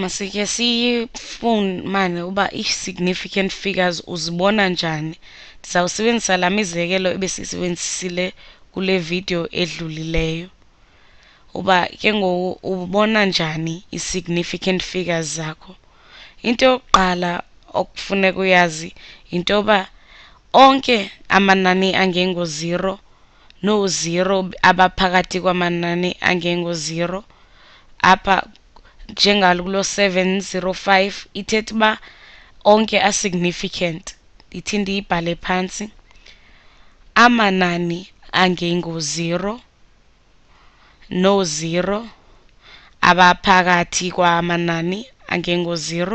masike siyifune manje uba i-significant figures uzibona njani ndizawusebenzisa laa mizekelo ebesiyisebenzisile kule video edlulileyo uba ke ngoku ubona njani i-significant figures zakho into yokuqala okufuneka uyazi yinto yoba onke amanani angengozero noozero abaphakathi kwamanani angengozero apha njengalo kulo 705 ithetha uba onke a-significant ndithi ndiyibhale phantsi amanani angengo-0 no-0 abaphakathi kwamanani angengo-0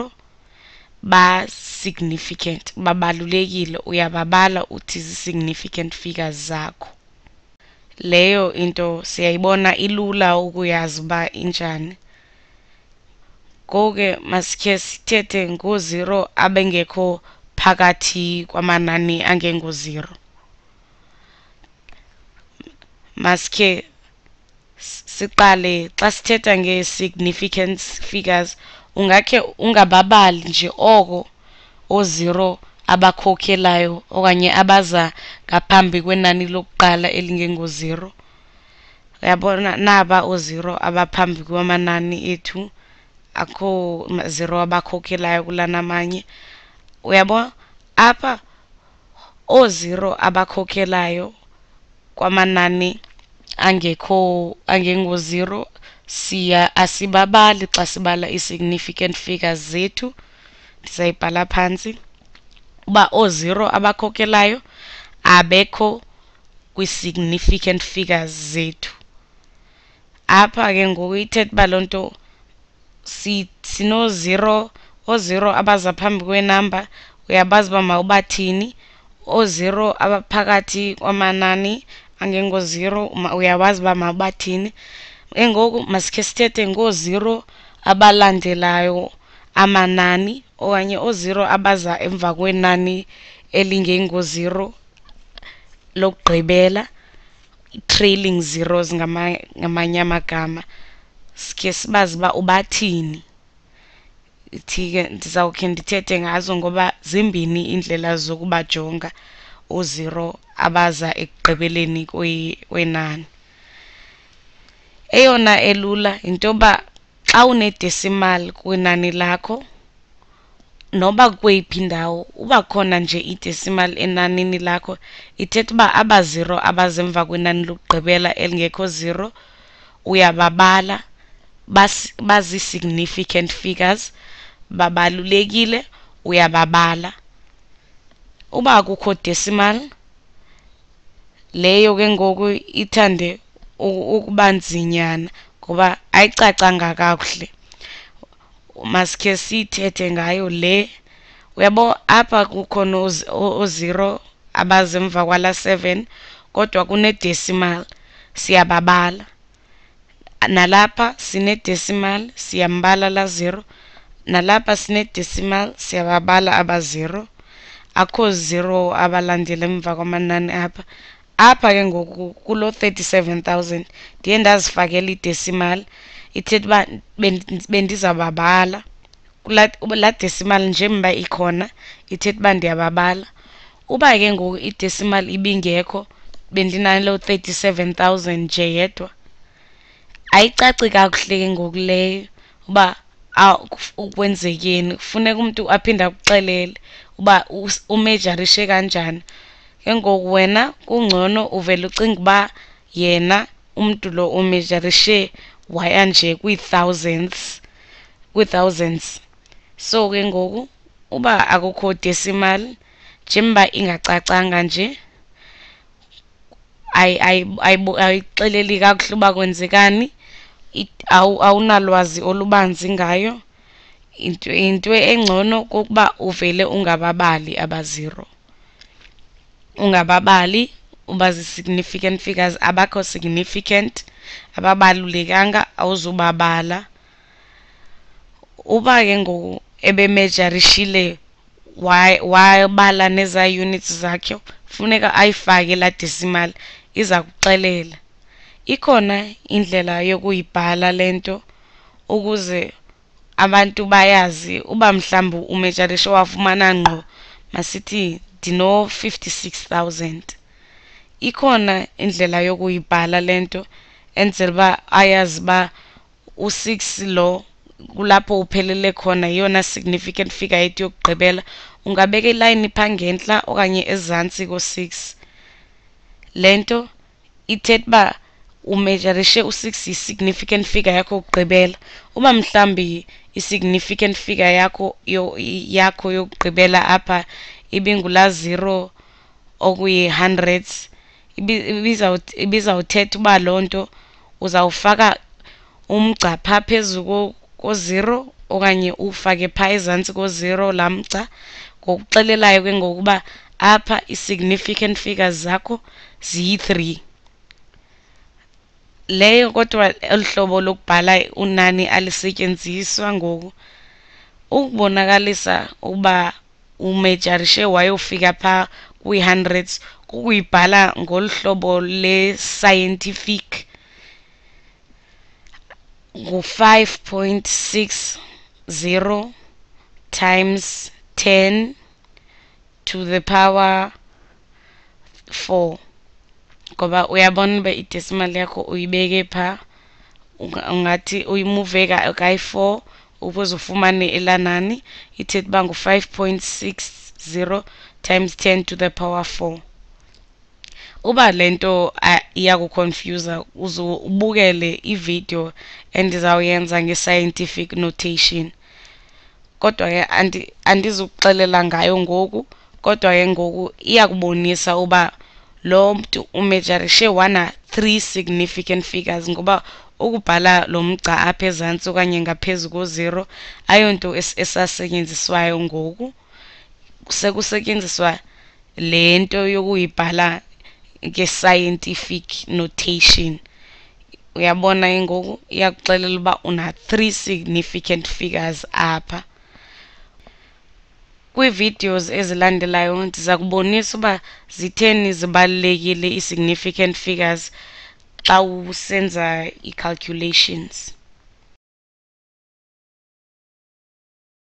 ba-significant babalulekile uyababala uthi zi-significant figures zakho leyo into siyayibona ilula ukuyazi uba injani Ngoke masike sithethe ngo-0 abengekho phakathi kwamanani angengo-0. Masike siqale xa sithetha nge-significance figures ungakhe ungababali nje oko oo-0 abakhokelayo okanye abaza ngaphambi kwenani lokuqala elingengo-0. uyabona naba oo-0 abaphambi kwamanani ethu akho zero abakhokhelayo kulana manye uyabona apha oozero abakhokhelayo kwamanani angekho angengozero siya asibabali xa sibala i-significant figures zethu ndizayibhala phantsi uba oozero abakhokhelayo abekho kwi-significant figures zethu apha ke ngoku ithetha uba loo nto sino-zero o-zero abaza phambi kwenamba uyabazi uba mawubathini o-zero abaphakathi kwamanani angengo-zero uyawazi uba mawubathini ke ngoku masikhe sithethe ngoo-zero abalandelayo amanani okanye o-zero abaza emva kwenani elingengo-zero lokugqibela trailing zeros ngamanye amagama sike sibazi uba ubathini ithi-ke ndizawukhe ndithethe ngazo ngoba zimbini iindlela zokubajonga uziro abaza ekugqibeleni kwenani eyona elula yinto yoba xa une-decimal kwinani lakho noba kweyiphi indawo uba khona nje i-decimal enanini lakho ithetha uba aba zero abazemva kwenani lokugqibela elingekho zero uyababala bazi-significant figures babalulekile uyababala uba akukho decimal leyo ke ngoku ithande ukuba nzinyana ngoba ayicacanga kakuhle masikhe siyithethe ngayo le uyabo apha kukhona o-zero abaze emva kwala seven kodwa kune-decimal siyababala nalapha sine decimal siyambala la 0 nalapha sine decimal siyababala aba 0 akho 0 abalandela emva kwamanani apha apha ke ngoku kulo 37000 ndiye ndazifakela i-decimal ithetha uba bendizababala la decimal njengoba ikhona ithetha uba ndiyababala uba ke ngoku i-decimal ibingekho bendinalo 37000 nje yedwa ayicaci kakuhle ke ngoku leyo uba kwenzekeni kufuneka umntu aphinde akuxelele uba umejarishe kanjani ke ngoku wena kungcono uvele ucinga uba yena umntu lo umejarishe waya nje kwii-thousands kwii-thousands so ke ngoku uba akukho decimal njengoba ingacacanga nje ayixeleli kakuhle uba kwenzekani awunalwazi olubanzi ngayo into into engcono kokuba uvele ungababali abaziro ungababali uba zi-significant figures abakho significant ababalulekanga awuzubabala uba ke ngoku ebemejarishile wabala nezaa units zakho funeka ayifake laa decimali iza kuxelela ikhona indlela yokuyibhala lento ukuze abantu bayazi uba mhlawumbe umejarishe wafumana ngqo masithi ndino-56000 ikhona indlela yokuyibhala lento enzela uba ayazi uba u-6 lo kulapho uphelele khona yiyona significant figure eight yokugqibela ungabeka ilayini phangentla okanye ezantsi ko-6 le nto ithetha uba umejarishe u-6 yi-significant figure yakho yokugqibela uma mhlambi i-significant figure yakho yo, yakho yokugqibela apha ibingula-0 okuyi-hundreds ibizawuthetha uba loo nto uzawufaka umgca phaa phezu ko-zero okanye ufake phaa ezantsi ko-zero laa mgca ngokuxelelayo ke ngokuba apha i-significant figures zakho ziyi-three leyo kodwa olhlobo lokubhala unani alisetshenziswa ngoku ukubonakalisa ukuba umejarishe wayofika pha kwi-hundreds kukuyibhala ngolu hlobo le-scientific ngu-5.60 times 10 to the power 4 ngoba uyabona uba i-decimal yakho uyibeke phaa ungathi uyimuve kayi-four ukuze ufumane elanani ithetha uba ngu-five point six zero times ten to the power four uba le nto iyakuconfyuza uze ubukele ividiyo endizawuyenza nge-scientific notation kodwa ke andizukuxelela ngayo ngoku kodwa ke ngoku iyakubonisa uba lo mntu umejarishe wana three significant figures ngoba ukubhala lo mgca apha ezantsi okanye ngaphezu ko-zero ayonto esasetyenziswayo ngoku sekusetyenziswa le nto yokuyibhala nge-scientific notation uyabona ngoku iyakuxelela uba una three significant figures apha kwi-videos ezilandelayo ndiza kubonisa uba zitheni zibalulekile i-significant figures xa usenza ii-calculations